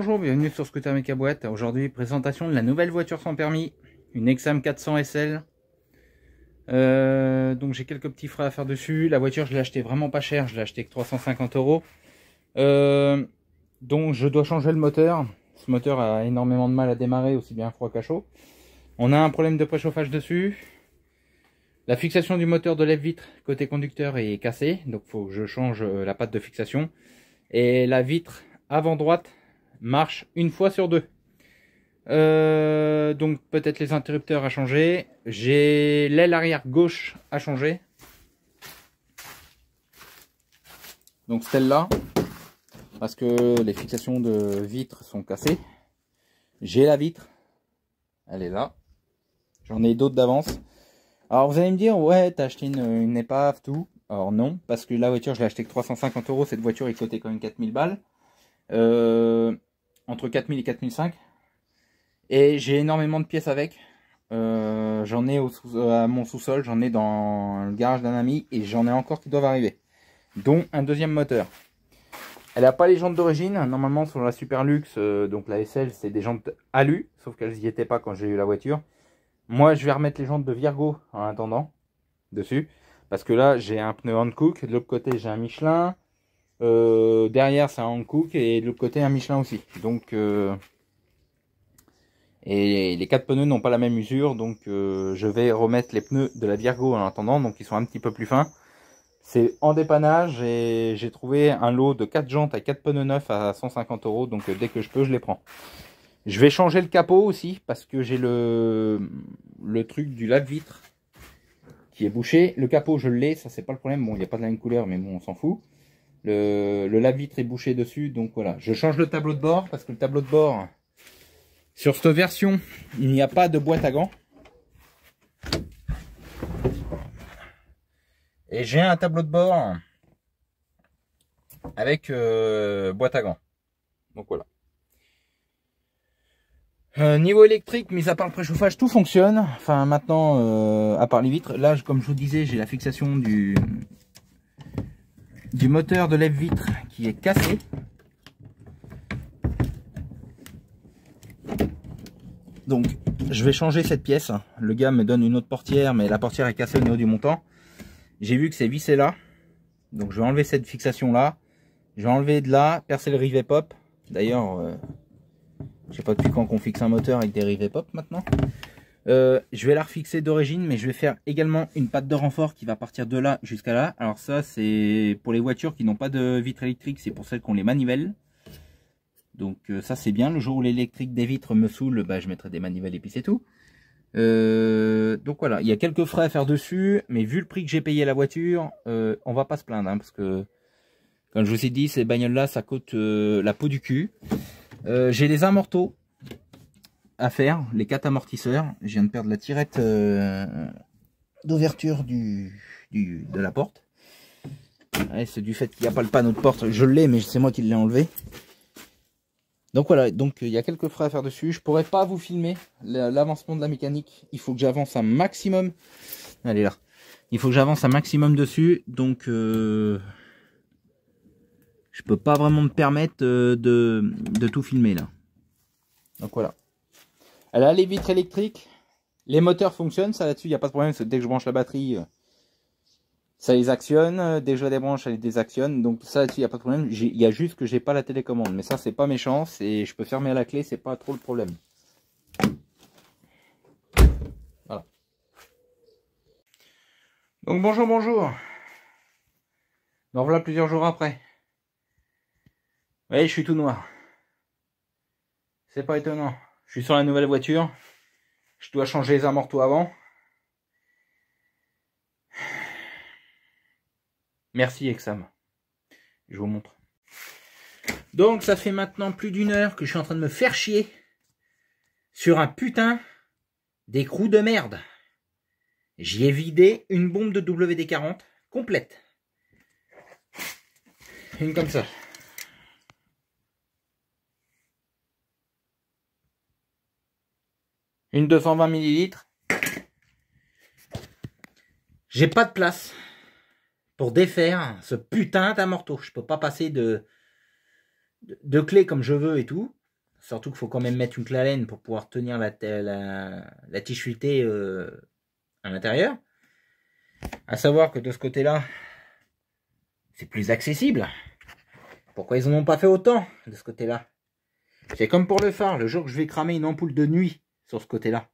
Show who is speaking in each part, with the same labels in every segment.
Speaker 1: bonjour, bienvenue sur Scooter Mecha Aujourd'hui, présentation de la nouvelle voiture sans permis, une Exam 400 SL. Euh, donc j'ai quelques petits frais à faire dessus. La voiture, je l'ai achetée vraiment pas cher, je l'ai achetée que 350 euros. Euh, donc je dois changer le moteur. Ce moteur a énormément de mal à démarrer, aussi bien froid qu'à chaud. On a un problème de préchauffage dessus. La fixation du moteur de lève-vitre côté conducteur est cassée, donc faut que je change euh, la patte de fixation. Et la vitre avant droite marche une fois sur deux. Euh, donc peut-être les interrupteurs à changer. J'ai l'aile arrière gauche à changer. Donc celle-là, parce que les fixations de vitres sont cassées. J'ai la vitre, elle est là. J'en ai d'autres d'avance. Alors vous allez me dire, ouais, t'as acheté une, épave, tout. Alors non, parce que la voiture, je l'ai acheté que 350 euros. Cette voiture est coûtait quand même 4000 balles. Euh, entre 4000 et 4005. Et j'ai énormément de pièces avec. Euh, j'en ai au sous euh, à mon sous-sol, j'en ai dans le garage d'un ami et j'en ai encore qui doivent arriver. Dont un deuxième moteur. Elle n'a pas les jantes d'origine. Normalement, sur la Super Luxe, euh, donc la SL, c'est des jantes alu. Sauf qu'elles n'y étaient pas quand j'ai eu la voiture. Moi, je vais remettre les jantes de Virgo en attendant. Dessus. Parce que là, j'ai un pneu Hankook. De l'autre côté, j'ai un Michelin. Euh, derrière, c'est un Hankook et de l'autre côté, un Michelin aussi. Donc, euh, et les quatre pneus n'ont pas la même usure, donc euh, je vais remettre les pneus de la Virgo en attendant, donc ils sont un petit peu plus fins. C'est en dépannage et j'ai trouvé un lot de quatre jantes à 4 pneus neufs à 150 euros, donc dès que je peux, je les prends. Je vais changer le capot aussi parce que j'ai le, le truc du lave-vitre qui est bouché. Le capot, je l'ai, ça c'est pas le problème. Bon, il n'y a pas de la même couleur, mais bon, on s'en fout. Le, le vitre est bouché dessus, donc voilà. Je change le tableau de bord parce que le tableau de bord, sur cette version, il n'y a pas de boîte à gants. Et j'ai un tableau de bord avec euh, boîte à gants. Donc voilà. Euh, niveau électrique, mis à part le préchauffage, tout fonctionne. Enfin maintenant, euh, à part les vitres, là, comme je vous disais, j'ai la fixation du, du moteur de lève-vitre qui est cassé. Donc je vais changer cette pièce. Le gars me donne une autre portière, mais la portière est cassée au niveau du montant. J'ai vu que c'est vissé là. Donc je vais enlever cette fixation là. Je vais enlever de là, percer le rivet pop. D'ailleurs, je euh, je sais pas depuis quand qu'on fixe un moteur avec des rivets pop maintenant. Euh, je vais la refixer d'origine, mais je vais faire également une patte de renfort qui va partir de là jusqu'à là. Alors ça, c'est pour les voitures qui n'ont pas de vitres électriques, c'est pour celles qui ont les manivelles. Donc euh, ça, c'est bien. Le jour où l'électrique des vitres me saoule, bah, je mettrai des manivelles et puis c'est tout. Euh, donc voilà, il y a quelques frais à faire dessus, mais vu le prix que j'ai payé la voiture, on va pas se plaindre, hein, parce que comme je vous ai dit, ces bagnoles-là, ça coûte la peau du cul. j'ai des amortaux à faire, les quatre amortisseurs. Je viens de perdre la tirette euh, d'ouverture du, du, de la porte. c'est du fait qu'il n'y a pas le panneau de porte. Je l'ai, mais c'est moi qui l'ai enlevé. Donc voilà, donc il y a quelques frais à faire dessus. Je pourrais pas vous filmer l'avancement de la mécanique. Il faut que j'avance un maximum. Allez là. Il faut que j'avance un maximum dessus. Donc euh, je peux pas vraiment me permettre euh, de, de tout filmer là. Donc voilà. Elle a les vitres électriques. Les moteurs fonctionnent, ça là-dessus, il n'y a pas de problème. dès que je branche la batterie, euh, ça les actionne. Euh, dès que je la débranche, elle les désactionne. Donc ça là-dessus, il n'y a pas de problème. Il y a juste que j'ai pas la télécommande. Mais ça, c'est pas méchant. Et je peux fermer à la clé, c'est pas trop le problème. Voilà. Donc bonjour, bonjour. Donc voilà plusieurs jours après. Vous voyez, je suis tout noir. C'est pas étonnant. Je suis sur la nouvelle voiture. Je dois changer les amortisseurs avant. Merci Exam. Je vous montre. Donc ça fait maintenant plus d'une heure que je suis en train de me faire chier sur un putain d'écrou de merde. J'y ai vidé une bombe de WD-40 complète. Une comme ça. Une 220 millilitres. J'ai pas de place pour défaire ce putain d'amorto. Je peux pas passer de, de, clé comme je veux et tout. Surtout qu'il faut quand même mettre une laine pour pouvoir tenir la, la, tige euh, à l'intérieur. À savoir que de ce côté-là, c'est plus accessible. Pourquoi ils en ont pas fait autant de ce côté-là C'est comme pour le phare. Le jour que je vais cramer une ampoule de nuit sur ce côté-là.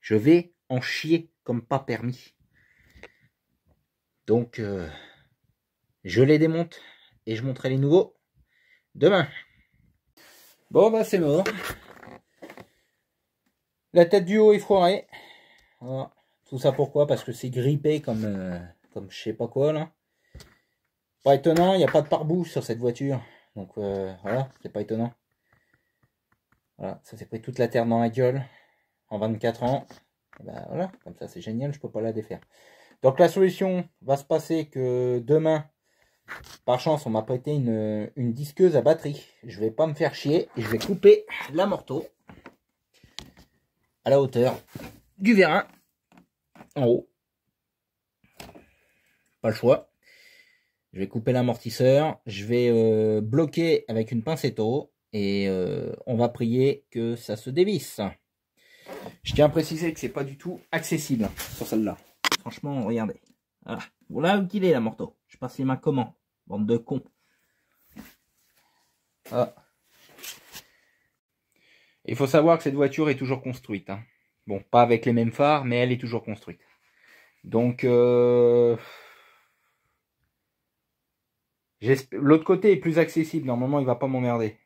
Speaker 1: Je vais en chier comme pas permis. Donc, euh, je les démonte et je montrerai les nouveaux demain. Bon, bah c'est mort. La tête du haut est foirée. Tout ça pourquoi Parce que c'est grippé comme, euh, comme je sais pas quoi là. Pas étonnant, il n'y a pas de pare-boue sur cette voiture. Donc euh, voilà, c'est pas étonnant. Voilà, ça s'est pris toute la terre dans la gueule en 24 ans. Et ben voilà, comme ça c'est génial, je peux pas la défaire. Donc la solution va se passer que demain, par chance, on m'a prêté une, disqueuse à batterie. Je vais pas me faire chier, je vais couper la morteau à la hauteur du vérin en haut. Pas le choix. Je vais couper l'amortisseur, je vais euh, bloquer avec une pincette eau et euh, on va prier que ça se dévisse. Je tiens à préciser que c'est pas du tout accessible sur celle-là. Franchement, regardez. Voilà. où qu'il est, la morteau. Je passe les mains comment Bande de cons. Ah. Il faut savoir que cette voiture est toujours construite. Hein. Bon, pas avec les mêmes phares, mais elle est toujours construite. Donc, euh... l'autre côté est plus accessible. Normalement, il va pas m'emmerder.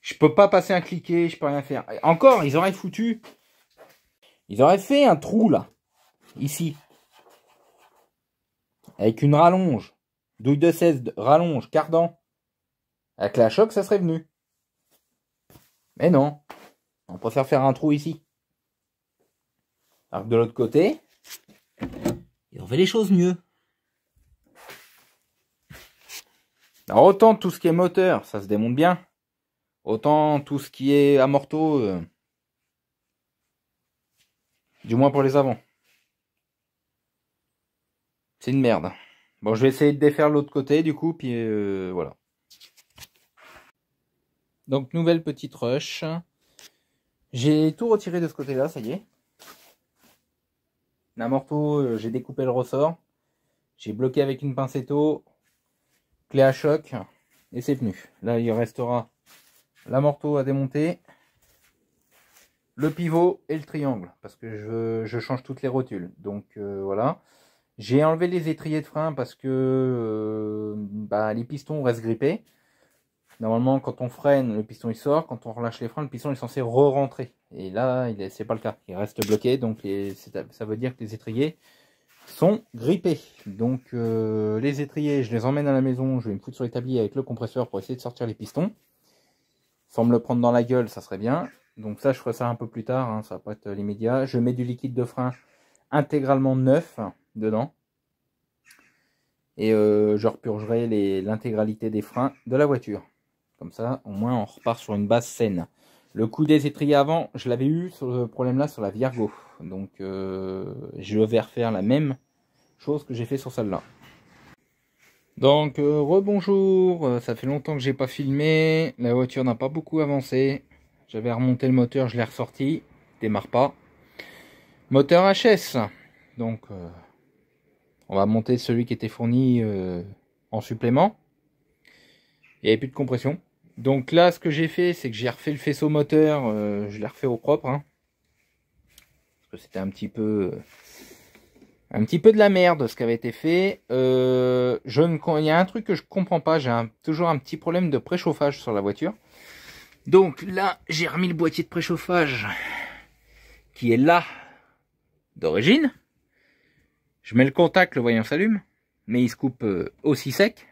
Speaker 1: Je peux pas passer un cliquet, je peux rien faire. Encore, ils auraient foutu. Ils auraient fait un trou là. Ici. Avec une rallonge. Douille de 16, rallonge, cardan. Avec la choc, ça serait venu. Mais non. On préfère faire un trou ici. Alors que de l'autre côté, et on fait les choses mieux. Alors autant tout ce qui est moteur, ça se démonte bien. Autant tout ce qui est amorto, euh, du moins pour les avant C'est une merde. Bon, je vais essayer de défaire l'autre côté du coup, puis euh, voilà. Donc, nouvelle petite rush. J'ai tout retiré de ce côté-là, ça y est. La euh, j'ai découpé le ressort. J'ai bloqué avec une pincette clé à choc, et c'est venu. Là, il restera la morteau à démonter, le pivot et le triangle, parce que je, change toutes les rotules. Donc euh, voilà. J'ai enlevé les étriers de frein parce que euh, bah, les pistons restent grippés. Normalement, quand on freine, le piston il sort. Quand on relâche les freins, le piston est censé re-rentrer. Et là, n'est pas le cas. Il reste bloqué, donc ça veut dire que les étriers sont grippés. Donc euh, les étriers, je les emmène à la maison. Je vais me foutre sur l'établi avec le compresseur pour essayer de sortir les pistons. Sans me le prendre dans la gueule, ça serait bien. Donc ça, je ferai ça un peu plus tard, hein, ça va pas être l'immédiat. Je mets du liquide de frein intégralement neuf dedans. Et euh, je repurgerai l'intégralité des freins de la voiture. Comme ça, au moins, on repart sur une base saine. Le coup des étriers avant, je l'avais eu sur le problème-là sur la Virgo. Donc, euh, je vais refaire la même chose que j'ai fait sur celle-là. Donc, euh, rebonjour, euh, ça fait longtemps que j'ai pas filmé, la voiture n'a pas beaucoup avancé, j'avais remonté le moteur, je l'ai ressorti, démarre pas. Moteur HS, donc euh, on va monter celui qui était fourni en supplément. Il n'y avait plus de compression. Donc là, ce que j'ai fait, c'est que j'ai refait le faisceau moteur, je l'ai refait au propre. Hein. parce que c'était un petit peu un petit peu de la merde ce qui avait été fait. Euh, je ne, il y a un truc que je comprends pas. J'ai toujours un petit problème de préchauffage sur la voiture. Donc là, j'ai remis le boîtier de préchauffage qui est là d'origine. Je mets le contact, le voyant s'allume, mais il se coupe euh, aussi sec.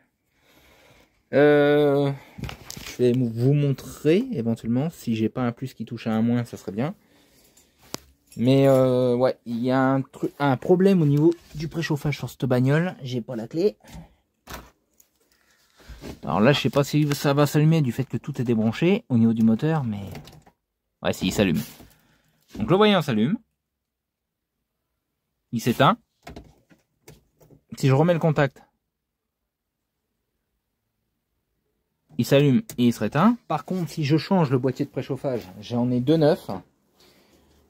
Speaker 1: Euh, je vais vous montrer éventuellement si j'ai pas un plus qui touche à un moins, ça serait bien. Mais euh, ouais, il y a un, truc, un problème au niveau du préchauffage sur cette bagnole. J'ai pas la clé. Alors là, je sais pas si ça va s'allumer du fait que tout est débranché au niveau du moteur, mais... Ouais, si, il s'allume. Donc le voyant s'allume. Il s'éteint. Si je remets le contact, il s'allume et il se Par contre, si je change le boîtier de préchauffage, j'en ai deux neufs.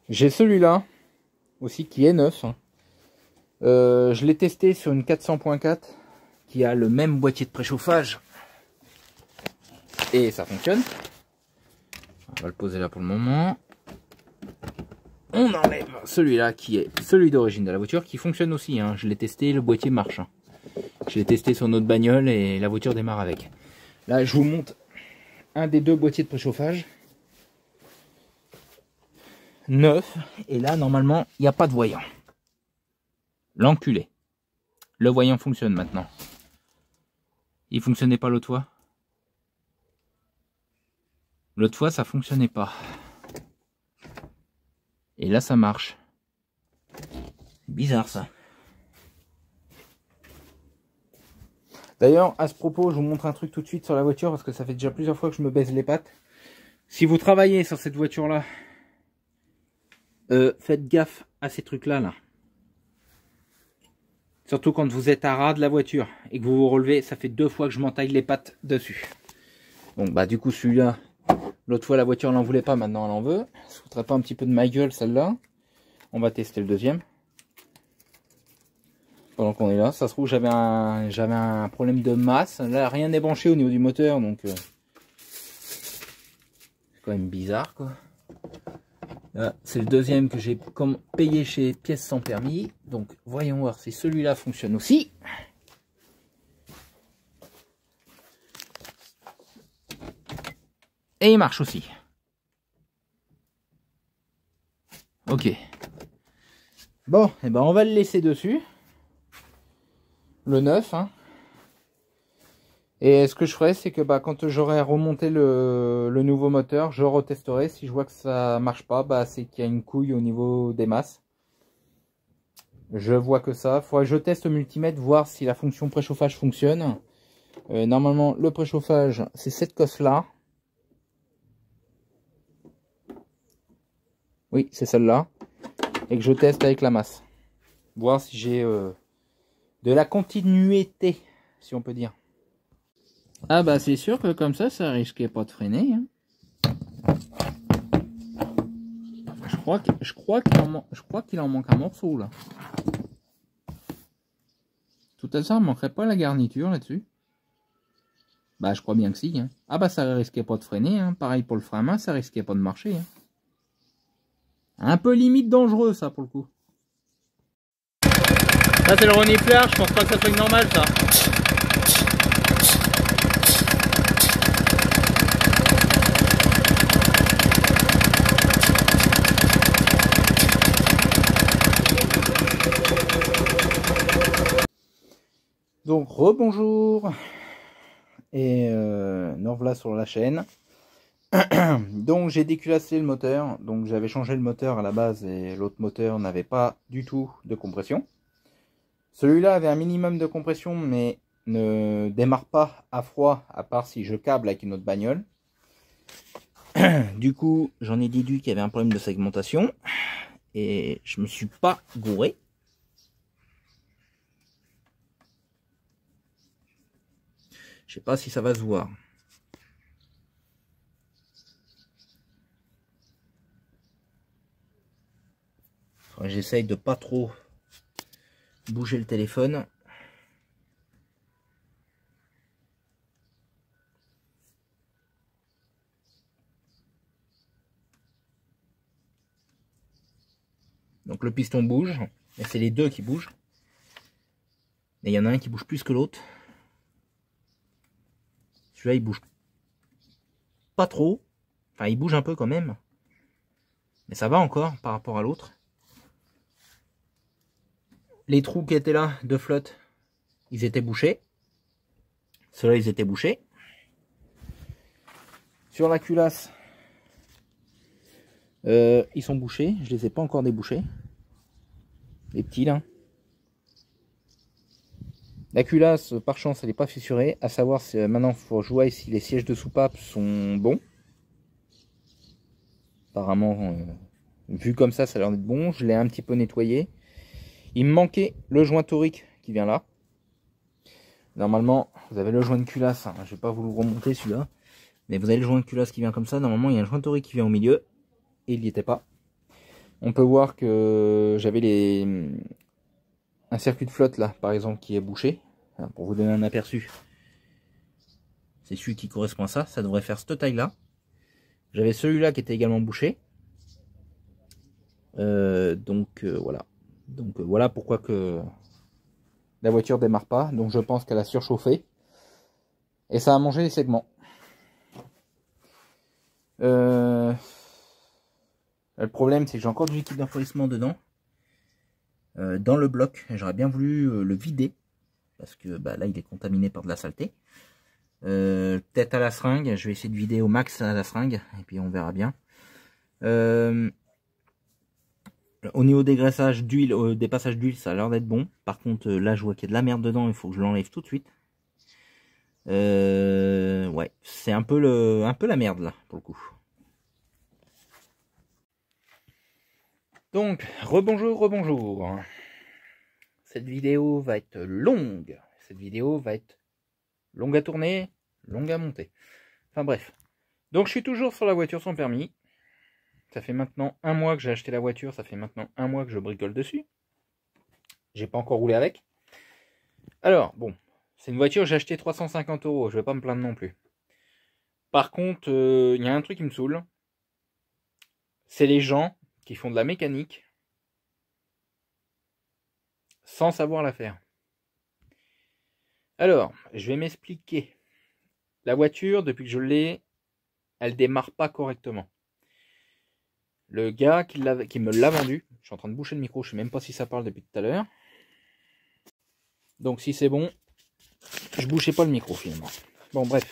Speaker 1: J'ai celui-là aussi qui est neuf. Hein. Euh, je l'ai testé sur une 400.4 qui a le même boîtier de préchauffage. Et ça fonctionne. On va le poser là pour le moment. On enlève celui-là qui est celui d'origine de la voiture qui fonctionne aussi. Hein. Je l'ai testé, le boîtier marche. Hein. Je l'ai testé sur notre bagnole et la voiture démarre avec. Là, je vous montre un des deux boîtiers de préchauffage. 9. Et là, normalement, il n'y a pas de voyant. L'enculé. Le voyant fonctionne maintenant. Il fonctionnait pas l'autre fois. L'autre fois, ça fonctionnait pas. Et là, ça marche. Bizarre ça. D'ailleurs, à ce propos, je vous montre un truc tout de suite sur la voiture parce que ça fait déjà plusieurs fois que je me baise les pattes. Si vous travaillez sur cette voiture-là, euh, faites gaffe à ces trucs-là. Là. Surtout quand vous êtes à ras de la voiture et que vous vous relevez, ça fait deux fois que je m'entaille les pattes dessus. Donc bah du coup, celui-là, l'autre fois, la voiture n'en voulait pas, maintenant elle en veut. Ça pas un petit peu de ma gueule, celle-là. On va tester le deuxième. Pendant qu'on est là, ça se trouve, j'avais un, j'avais un problème de masse. Là, rien n'est branché au niveau du moteur, donc... Euh, c'est quand même bizarre, quoi. Euh, c'est le deuxième que j'ai payé chez Pièces sans permis. Donc, voyons voir si celui-là fonctionne aussi. Et il marche aussi. Ok. Bon, et eh ben on va le laisser dessus. Le 9, hein. Et ce que je ferais, c'est que bah, quand j'aurai remonté le, le, nouveau moteur, je retesterai. Si je vois que ça marche pas, bah, c'est qu'il y a une couille au niveau des masses. Je vois que ça. que je teste au multimètre, voir si la fonction préchauffage fonctionne. Euh, normalement, le préchauffage, c'est cette cosse-là. Oui, c'est celle-là. Et que je teste avec la masse. Voir si j'ai euh, de la continuité, si on peut dire. Ah bah c'est sûr que comme ça, ça risquait pas de freiner. Hein. Je crois qu'il je crois qu'il en, manque un morceau là. Tout à ça, manquerait pas la garniture là-dessus. Bah je crois bien que si. Hein. Ah bah ça risquait pas de freiner. Hein. Pareil pour le frein à main, ça risquait pas de marcher. Hein. Un peu limite dangereux ça pour le coup. Ça c'est le renifleur, je pense pas que ça soit normal ça. rebonjour et euh, Norvla sur la chaîne. donc j'ai déculassé le moteur, donc j'avais changé le moteur à la base et l'autre moteur n'avait pas du tout de compression. Celui-là avait un minimum de compression mais ne démarre pas à froid à part si je câble avec une autre bagnole. du coup j'en ai déduit qu'il y avait un problème de segmentation et je me suis pas gouré. Je sais pas si ça va se voir. J'essaye de pas trop bouger le téléphone. Donc le piston bouge, et c'est les deux qui bougent. Et il y en a un qui bouge plus que l'autre. Celui-là, il bouge pas trop. Enfin, il bouge un peu quand même. Mais ça va encore par rapport à l'autre. Les trous qui étaient là de flotte, ils étaient bouchés. Ceux-là, ils étaient bouchés. Sur la culasse, euh, ils sont bouchés. Je les ai pas encore débouchés. Les petits là. La culasse, par chance, elle n'est pas fissurée. À savoir, euh, maintenant, il faut jouer si les sièges de soupape sont bons. Apparemment, euh, vu comme ça, ça a l'air d'être bon. Je l'ai un petit peu nettoyé. Il me manquait le joint torique qui vient là. Normalement, vous avez le joint de culasse. Je hein, Je vais pas vous le remonter celui-là. Mais vous avez le joint de culasse qui vient comme ça. Normalement, il y a un joint torique qui vient au milieu. Et il n'y était pas. On peut voir que j'avais les, un circuit de flotte là, par exemple, qui est bouché, pour vous donner un aperçu, c'est celui qui correspond à ça, ça devrait faire cette taille là. J'avais celui-là qui était également bouché. Euh, donc euh, voilà. Donc euh, voilà pourquoi que la voiture démarre pas. Donc je pense qu'elle a surchauffé. Et ça a mangé les segments. Le problème c'est que j'ai encore du liquide d'enfouissement dedans. Euh, dans le bloc. J'aurais bien voulu euh, le vider, parce que bah, là, il est contaminé par de la saleté. Euh, tête à la seringue, je vais essayer de vider au max à la seringue, et puis on verra bien. au niveau des graissages d'huile, des passages d'huile, ça a l'air d'être bon. Par contre, là, je vois qu'il y a de la merde dedans, il faut que je l'enlève tout de suite. ouais, c'est un peu le, un peu la merde là, pour le coup. Donc, rebonjour, rebonjour. Cette vidéo va être longue. Cette vidéo va être longue à tourner, longue à monter. Enfin bref. Donc je suis toujours sur la voiture sans permis. Ça fait maintenant un mois que j'ai acheté la voiture, ça fait maintenant un mois que je bricole dessus. J'ai pas encore roulé avec. Alors, bon, c'est une voiture, j'ai acheté 350 euros, je vais pas me plaindre non plus. Par contre, euh, il y a un truc qui me saoule. C'est les gens qui font de la mécanique sans savoir la faire. Alors, je vais m'expliquer. La voiture, depuis que je l'ai, elle démarre pas correctement. Le gars qui, qui me l'a vendu, je suis en train de boucher le micro, je sais même pas si ça parle depuis tout à l'heure. Donc si c'est bon, je bouchais pas le micro finalement. Bon bref,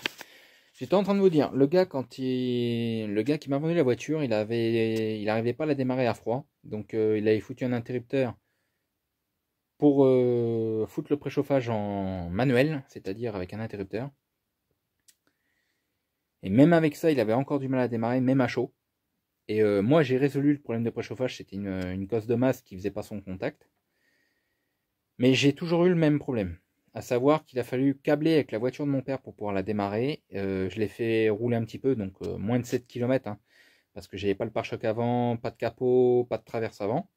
Speaker 1: J'étais en train de vous dire, le gars, quand il... le gars qui m'a vendu la voiture, il avait, il n'arrivait pas à la démarrer à froid. Donc, euh, il avait foutu un interrupteur pour euh, foutre le préchauffage en manuel, c'est-à-dire avec un interrupteur. Et même avec ça, il avait encore du mal à démarrer, même à chaud. Et euh, moi, j'ai résolu le problème de préchauffage. C'était une, une de masse qui faisait pas son contact. Mais j'ai toujours eu le même problème à savoir qu'il a fallu câbler avec la voiture de mon père pour pouvoir la démarrer. Euh, je l'ai fait rouler un petit peu, donc euh, moins de 7 km, hein, parce que j'avais pas le pare-choc avant, pas de capot, pas de traverse avant.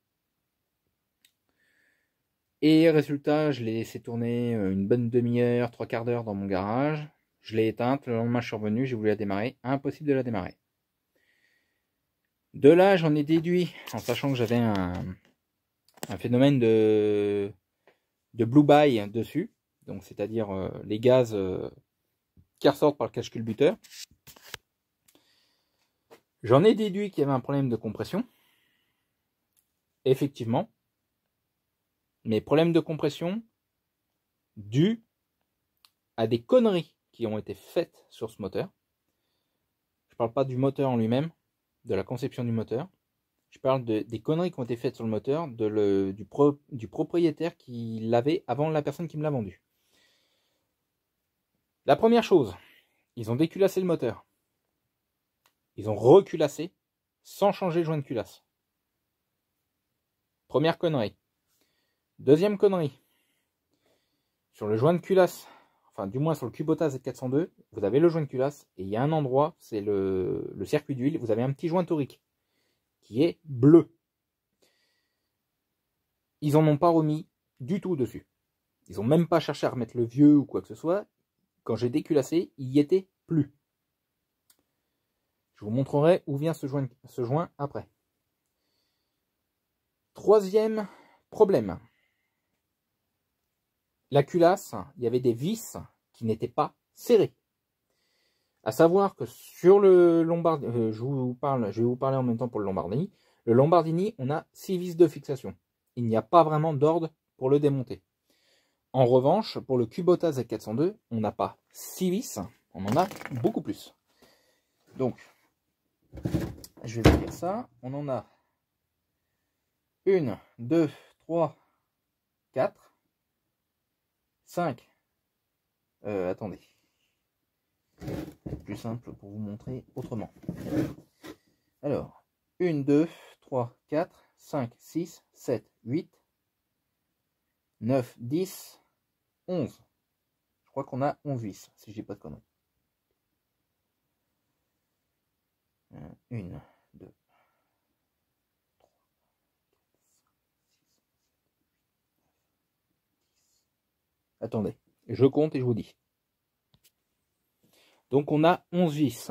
Speaker 1: Et résultat, je l'ai laissé tourner euh, une bonne demi-heure, trois quarts d'heure dans mon garage. Je l'ai éteinte, le lendemain je suis revenu, j'ai voulu la démarrer, impossible de la démarrer. De là, j'en ai déduit, en sachant que j'avais un, phénomène de, de blue bye dessus, c'est-à-dire euh, les gaz euh, qui ressortent par le cache culbuteur. J'en ai déduit qu'il y avait un problème de compression. Effectivement. Mais problème de compression dû à des conneries qui ont été faites sur ce moteur. Je ne parle pas du moteur en lui-même, de la conception du moteur. Je parle des conneries qui ont été faites sur le moteur, du propriétaire qui l'avait avant la personne qui me l'a vendu. La première chose, ils ont déculassé le moteur. Ils ont reculassé sans changer le joint de culasse. Première connerie. Deuxième connerie. Sur le joint de culasse, enfin du moins sur le Kubota Z402, vous avez le joint de culasse et il y a un endroit, c'est le, circuit d'huile, vous avez un petit joint torique qui est bleu. Ils n'en ont pas remis du tout dessus. Ils n'ont même pas cherché à remettre le vieux ou quoi que ce soit. Quand j'ai déculassé, il n'y était plus. Je vous montrerai où vient ce joint, se joint après. Troisième problème. La culasse, il y avait des vis qui n'étaient pas serrées. À savoir que sur le Lombardini, euh, je, vous parle, je vais vous parler en même temps pour le Lombardini, le Lombardini, on a six vis de fixation. Il n'y a pas vraiment d'ordre pour le démonter. En revanche, pour le Kubota Z402, on n'a pas 6 vis, on en a beaucoup plus. Donc, je vais vous dire ça. On en a 1, 2, 3, 4, 5. Attendez. attendez. Plus simple pour vous montrer autrement. Alors, 1, 2, 3, 4, 5, 6, 7, 8, 9, 10, 11. Je crois qu'on a 11 vis, si je dis pas de conneries. 1, 2, 3, 4, Attendez, je compte et je vous dis. Donc on a 11 vis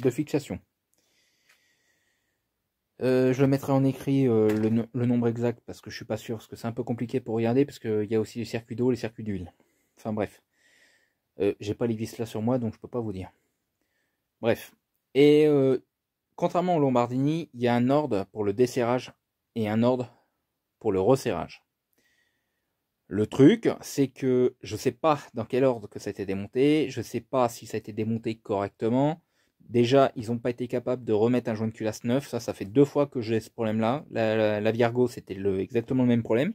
Speaker 1: de fixation. Euh, je mettrai en écrit euh, le, nombre exact parce que je suis pas sûr, parce que c'est un peu compliqué pour regarder, parce qu'il y a aussi les circuits d'eau, les circuits d'huile. Enfin bref. Euh, j'ai pas les vis là sur moi, donc je peux pas vous dire. Bref. Et contrairement au Lombardini, il y a un ordre pour le desserrage et un ordre pour le resserrage. Le truc, c'est que je sais pas dans quel ordre que ça a été démonté, je sais pas si ça a été démonté correctement. Déjà, ils n'ont pas été capables de remettre un joint de culasse neuf. Ça, ça fait deux fois que j'ai ce problème-là. La, Virgo, c'était exactement le même problème.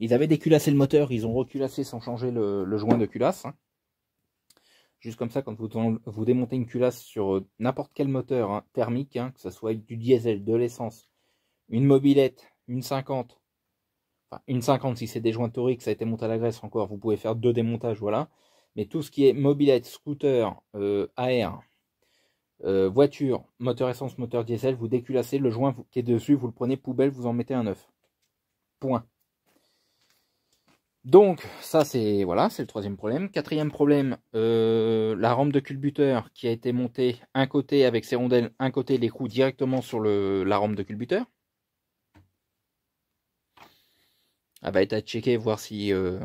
Speaker 1: Ils avaient déculassé le moteur, ils ont reculassé sans changer le, joint de culasse. Hein. Juste comme ça, quand vous, démontez une culasse sur euh, n'importe quel moteur hein, thermique, hein, que ce soit du diesel, de l'essence, une mobilette, une 50, enfin une 50 si c'est des joints toriques, ça a été monté à la graisse encore, vous pouvez faire deux démontages, voilà. Mais tout ce qui est mobilette, scooter, euh, AR, euh, voiture, moteur essence, moteur diesel, vous déculassez le joint qui est dessus, vous le prenez poubelle, vous en mettez un neuf. Point. Donc ça c'est voilà, c'est le troisième problème. Quatrième problème, euh, la rampe de culbuteur qui a été montée un côté avec ses rondelles, un côté les coups directement sur la rampe de culbuteur. Elle va être à checker voir si euh,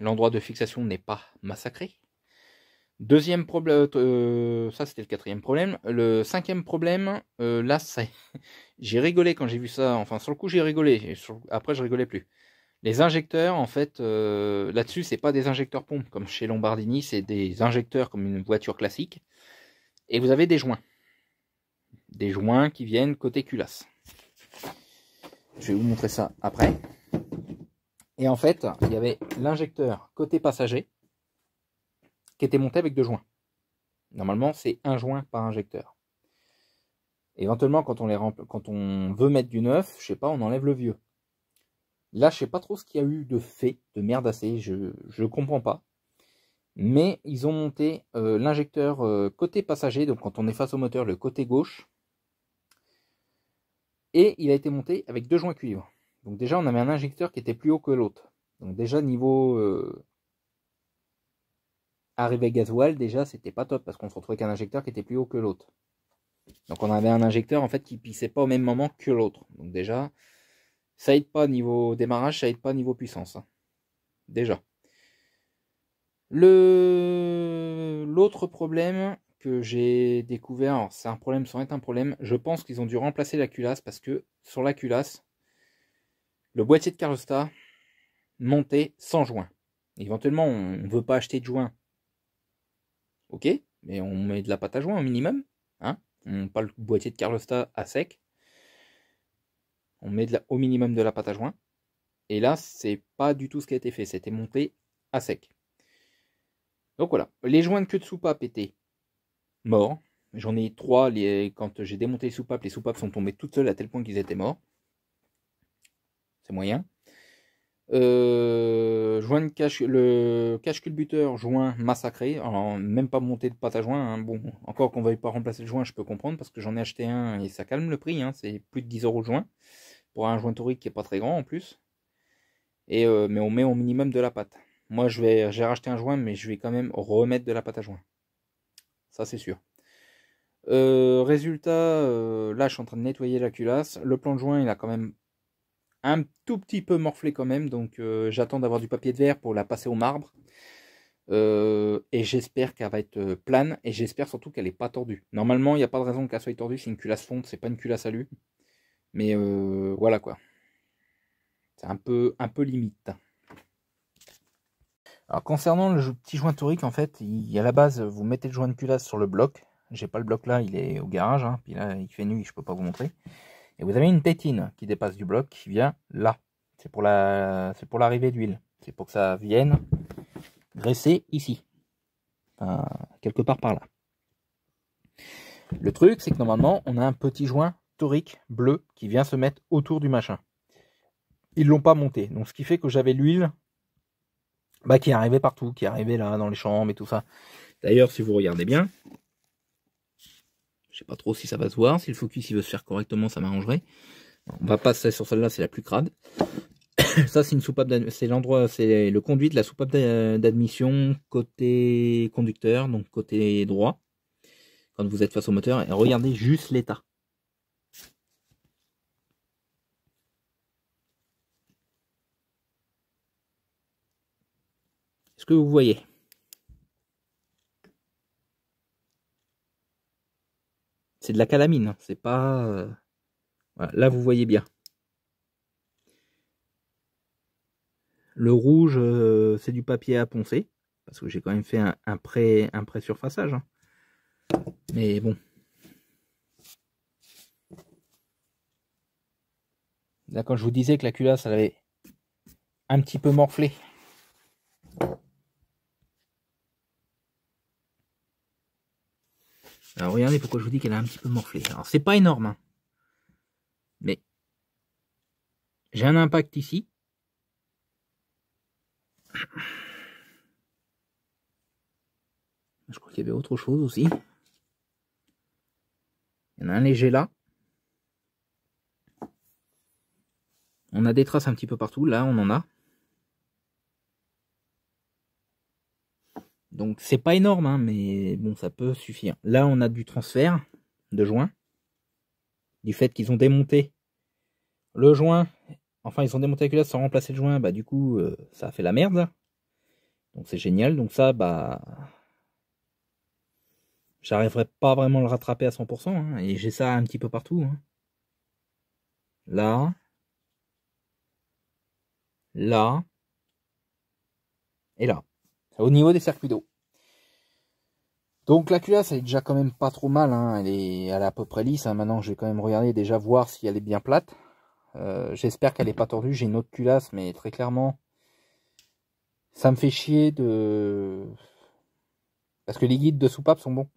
Speaker 1: l'endroit de fixation n'est pas massacré. Deuxième problème, euh, euh, ça c'était le quatrième problème. Le cinquième problème, euh, là là, j'ai rigolé quand j'ai vu ça. Enfin, sur le coup, j'ai rigolé. Après, je rigolais plus. Les injecteurs, en fait, là-dessus, c'est pas des injecteurs pompes comme chez Lombardini, c'est des injecteurs comme une voiture classique. Et vous avez des joints, des joints qui viennent côté culasse. Je vais vous montrer ça après. Et en fait, il y avait l'injecteur côté passager qui était monté avec deux joints. Normalement, c'est un joint par injecteur. Éventuellement, quand on, les quand on veut mettre du neuf, je sais pas, on enlève le vieux. Là, je sais pas trop ce qu'il y a eu de fait, de merde assez, je, ne comprends pas. Mais ils ont monté euh, l'injecteur euh, côté passager, donc quand on est face au moteur, le côté gauche. Et il a été monté avec deux joints cuivre. Donc déjà, on avait un injecteur qui était plus haut que l'autre. Donc déjà, niveau euh, arrivé gasoil, déjà, c'était pas top parce qu'on se retrouvait qu'un injecteur qui était plus haut que l'autre. Donc on avait un injecteur en fait qui pissait pas au même moment que l'autre. Donc déjà, ça aide pas niveau démarrage, ça aide pas niveau puissance. Hein. Déjà. Le l'autre problème que j'ai découvert, c'est un problème sans être un problème, je pense qu'ils ont dû remplacer la culasse parce que sur la culasse, le boîtier de Carlosta montait sans joint. Éventuellement, on ne veut pas acheter de joint ok, mais on met de la pâte à joint au minimum, hein, on pas le boîtier de Carlosta à sec, on met au minimum de la pâte à joint, et là, c'est pas du tout ce qui a été fait, c'était monté à sec. Donc voilà, les joints de queue de soupape étaient morts, j'en ai trois, quand j'ai démonté les soupapes, les soupapes sont tombées toutes seules à tel point qu'ils étaient morts, c'est moyen. Euh, joint de cache, le cache culbuteur joint massacré. Alors, même pas monté de pâte à joint. Hein. Bon, encore qu'on ne veuille pas remplacer le joint, je peux comprendre parce que j'en ai acheté un et ça calme le prix. Hein. C'est plus de 10 euros le joint pour un joint torique qui est pas très grand en plus. Et, euh, mais on met au minimum de la pâte. Moi, je vais, j'ai racheté un joint, mais je vais quand même remettre de la pâte à joint. Ça, c'est sûr. Euh, résultat, euh, là, je suis en train de nettoyer la culasse. Le plan de joint, il a quand même un tout petit peu morflé quand même, donc euh, j'attends d'avoir du papier de verre pour la passer au marbre. Euh, et j'espère qu'elle va être euh, plane et j'espère surtout qu'elle n'est pas tordue. Normalement, il n'y a pas de raison qu'elle soit tordue, c'est une culasse fonte, c'est pas une culasse à Mais voilà quoi. C'est un peu, un peu limite. Alors concernant le petit joint torique, en fait, il, à la base, vous mettez le joint de culasse sur le bloc. J'ai pas le bloc là, il est au garage, hein. puis là il fait nuit, je peux pas vous montrer. Et vous avez une tétine qui dépasse du bloc, qui vient là. C'est pour la, c'est pour l'arrivée d'huile. C'est pour que ça vienne graisser ici. quelque part par là. Le truc, c'est que normalement, on a un petit joint torique bleu qui vient se mettre autour du machin. Ils l'ont pas monté. Donc, ce qui fait que j'avais l'huile, bah, qui arrivait partout, qui arrivait là, dans les chambres et tout ça. D'ailleurs, si vous regardez bien, je sais pas trop si ça va se voir. Si le focus veut se faire correctement, ça m'arrangerait. On va passer sur celle-là, c'est la plus crade. ça, c'est une soupape, c'est l'endroit, c'est le conduit de la soupape d'admission côté conducteur, donc côté droit. Quand vous êtes face au moteur, et regardez juste l'état. Est-ce que vous voyez c'est de la calamine, c'est pas... Euh, là, vous voyez bien. Le rouge, euh, c'est du papier à poncer, parce que j'ai quand même fait un, pré, un pré surfaçage. Hein. Mais bon. Là, quand je vous disais que la culasse, avait un petit peu morflé, Alors regardez pourquoi je vous dis qu'elle a un petit peu morflé. Alors c'est pas énorme, hein. mais j'ai un impact ici. Je crois qu'il y avait autre chose aussi. Il y en a un léger là. On a des traces un petit peu partout. Là, on en a. Donc c'est pas énorme, hein, mais bon, ça peut suffire. Là, on a du transfert de joint, du fait qu'ils ont démonté le joint. Enfin, ils ont démonté la culasse sans remplacer le joint. Bah, du coup, euh, ça a fait la merde. Donc c'est génial. Donc ça, bah, j'arriverai pas vraiment à le rattraper à 100%. Hein, et j'ai ça un petit peu partout. Hein. Là, là et là au niveau des circuits d'eau. Donc la culasse, elle est déjà quand même pas trop mal, hein. elle, est, à peu près lisse, hein. maintenant je vais quand même regarder déjà voir si elle est bien plate. Euh, j'espère qu'elle n'est pas tordue, j'ai une autre culasse, mais très clairement, ça me fait chier de... Parce que les guides de soupape sont bons.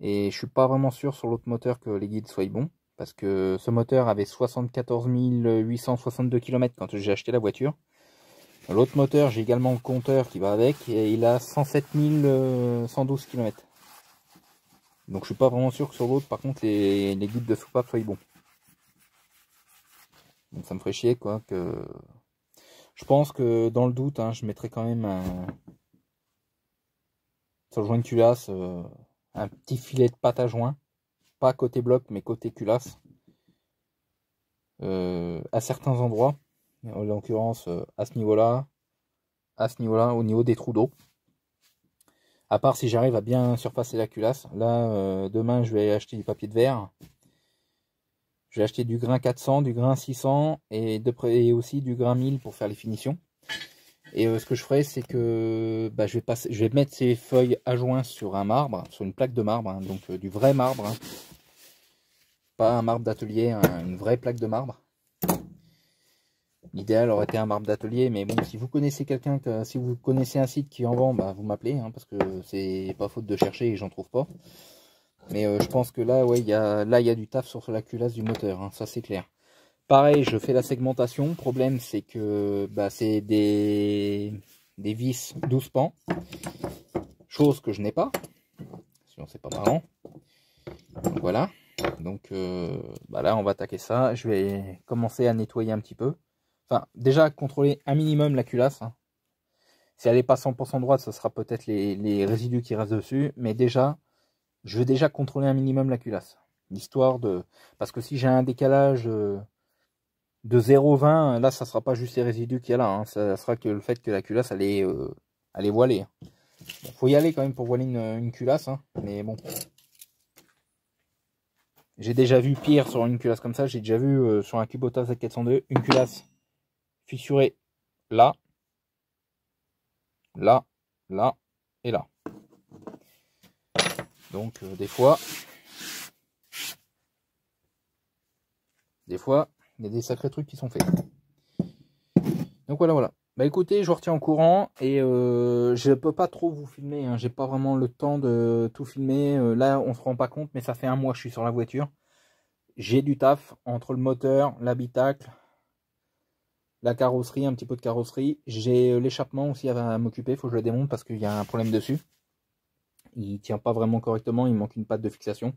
Speaker 1: Et je suis pas vraiment sûr sur l'autre moteur que les guides soient bons. Parce que ce moteur avait 74 862 km quand j'ai acheté la voiture. L'autre moteur, j'ai également le compteur qui va avec, et il a 107 112 km. Donc je suis pas vraiment sûr que sur l'autre, par contre, les, les guides de soupape soient bons. Donc ça me ferait chier, quoi, que... Je pense que dans le doute, hein, je mettrais quand même Sur le joint de culasse, euh, un petit filet de pâte à joint. Pas côté bloc, mais côté culasse. Euh, à certains endroits en l'occurrence euh, à ce niveau-là, à ce niveau-là, au niveau des trous d'eau. À part si j'arrive à bien surfacer la culasse. Là, euh, demain, je vais acheter du papier de verre. Je vais acheter du grain 400, du grain 600 et, de aussi du grain 1000 pour faire les finitions. Et euh, ce que je ferai, c'est que bah, je, vais passer, je vais mettre ces feuilles à joint sur un marbre, sur une plaque de marbre, hein, donc du vrai marbre. Hein. Pas un marbre d'atelier, hein, une vraie plaque de marbre. L'idéal aurait été un marbre d'atelier, mais bon, si vous connaissez quelqu'un, si vous connaissez un site qui en vend, bah, vous m'appelez, hein, parce que c'est pas faute de chercher et j'en trouve pas. Mais euh, je pense que là, ouais, il y a, là, il y a du taf sur la culasse du moteur, hein, ça c'est clair. Pareil, je fais la segmentation. Problème, c'est que bah, c'est des, des vis 12 pans, chose que je n'ai pas, sinon c'est pas marrant. voilà. Donc euh, bah là, on va attaquer ça. Je vais commencer à nettoyer un petit peu. Enfin, déjà, contrôler un minimum la culasse. Hein. Si elle n'est pas 100% droite, ce sera peut-être les, résidus qui restent dessus. Mais déjà, je veux déjà contrôler un minimum la culasse. L'histoire de... Parce que si j'ai un décalage euh, de 0,20, là, ça sera pas juste les résidus qu'il y a là. Hein. Ça sera que le fait que la culasse, elle est, euh, voilée. il faut y aller quand même pour voiler une, culasse. Hein. Mais bon... J'ai déjà vu pire sur une culasse comme ça, j'ai déjà vu euh, sur un Kubota Z402 une culasse suré là, là, là et là. Donc euh, des fois, des fois, il y a des sacrés trucs qui sont faits. Donc voilà, voilà. Bah écoutez, je vous retiens courant et euh, je peux pas trop vous filmer. Hein. J'ai pas vraiment le temps de tout filmer. Euh, là, on se rend pas compte, mais ça fait un mois que je suis sur la voiture. J'ai du taf entre le moteur, l'habitacle, la carrosserie, un petit peu de carrosserie. J'ai euh, l'échappement aussi à m'occuper, il faut que je le démonte parce qu'il y a un problème dessus. Il ne tient pas vraiment correctement, il manque une patte de fixation.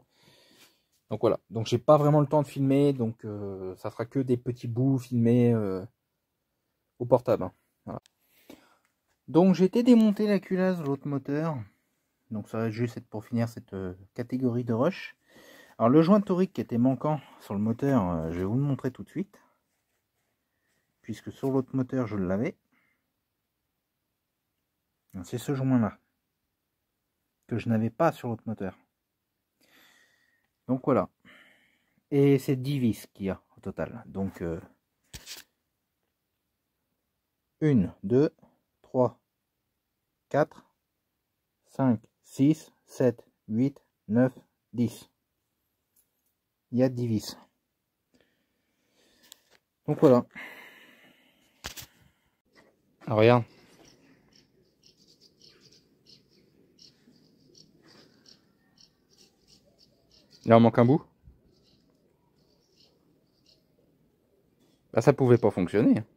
Speaker 1: Donc voilà, donc j'ai pas vraiment le temps de filmer, donc euh, ça fera que des petits bouts filmés euh, au portable. Hein. donc j'ai Donc j'étais démonté la culasse de l'autre moteur. Donc ça va juste être pour finir cette catégorie de rush. Alors le joint torique qui était manquant sur le moteur, je vais vous le montrer tout de suite puisque sur l'autre moteur je l'avais. C'est ce joint-là que je n'avais pas sur l'autre moteur. Donc voilà. Et c'est 10 vis qu'il y a au total. Donc 1, 2, 3, 4, 5, 6, 7, 8, 9, 10. Il y a 10 vis. Donc voilà. Ah, regarde. Là, on manque un bout. Bah, ça pouvait pas fonctionner. Hein.